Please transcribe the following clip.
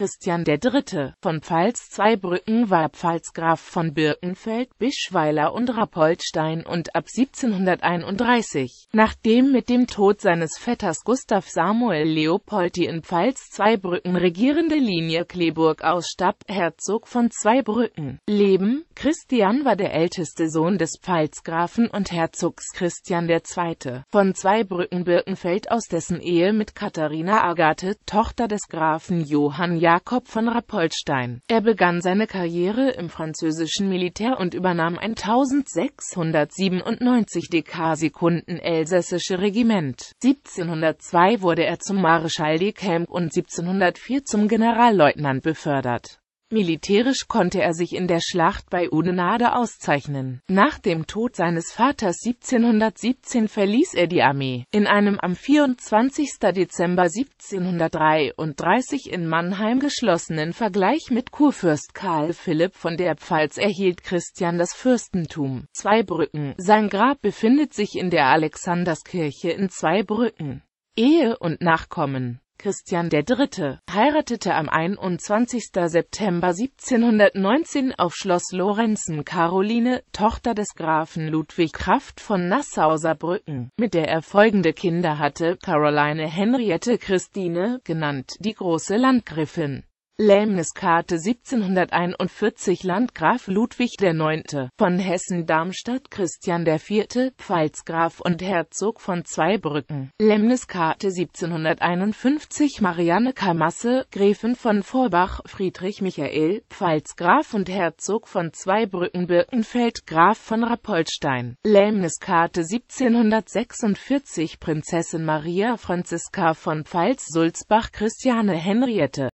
Christian III. von Pfalz Zweibrücken war Pfalzgraf von Birkenfeld, Bischweiler und Rappoltstein und ab 1731, nachdem mit dem Tod seines Vetters Gustav Samuel Leopold die in Pfalz Zweibrücken regierende Linie Kleburg ausstab, Herzog von Zweibrücken. Leben Christian war der älteste Sohn des Pfalzgrafen und Herzogs Christian II. von Zweibrücken-Birkenfeld aus dessen Ehe mit Katharina Agathe, Tochter des Grafen Johann Jakob von Rappoltstein. Er begann seine Karriere im französischen Militär und übernahm ein 1697 DK Sekunden elsässische Regiment. 1702 wurde er zum Marschall de Camp und 1704 zum Generalleutnant befördert. Militärisch konnte er sich in der Schlacht bei Udenade auszeichnen. Nach dem Tod seines Vaters 1717 verließ er die Armee. In einem am 24. Dezember 1733 in Mannheim geschlossenen Vergleich mit Kurfürst Karl Philipp von der Pfalz erhielt Christian das Fürstentum. Zweibrücken. Sein Grab befindet sich in der Alexanderskirche in Zweibrücken. Ehe und Nachkommen Christian III. heiratete am 21. September 1719 auf Schloss Lorenzen Caroline, Tochter des Grafen Ludwig Kraft von Nassau-Saarbrücken, mit der er folgende Kinder hatte, Caroline Henriette Christine, genannt die große Landgriffin. Lähmniskarte 1741 Landgraf Ludwig IX. von Hessen-Darmstadt Christian IV. Pfalzgraf und Herzog von Zweibrücken. Lähmniskarte 1751 Marianne Kamasse, Gräfin von Vorbach Friedrich Michael, Pfalzgraf und Herzog von Zweibrücken Birkenfeld Graf von Rappoltstein. Lähmniskarte 1746 Prinzessin Maria Franziska von Pfalz-Sulzbach Christiane Henriette